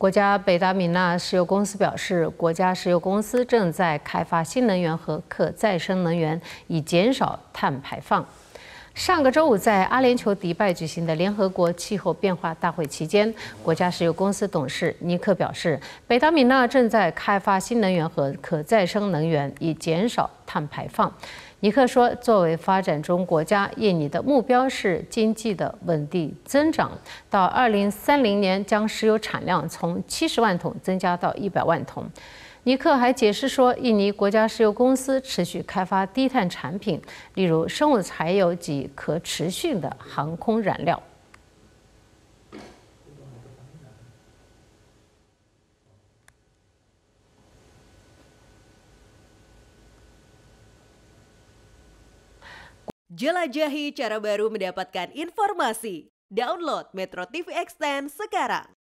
国家北达米纳石油公司表示，国家石油公司正在开发新能源和可再生能源，以减少碳排放。上个周五，在阿联酋迪拜举行的联合国气候变化大会期间，国家石油公司董事尼克表示，北达米纳正在开发新能源和可再生能源，以减少碳排放。尼克说：“作为发展中国家，印尼的目标是经济的稳定增长，到二零三零年将石油产量从七十万桶增加到一百万桶。”尼克还解释说，印尼国家石油公司持续开发低碳产品，例如生物柴油及可持续的航空燃料。Jelajahi cara baru mendapatkan informasi. Download Metro TV Extend sekarang.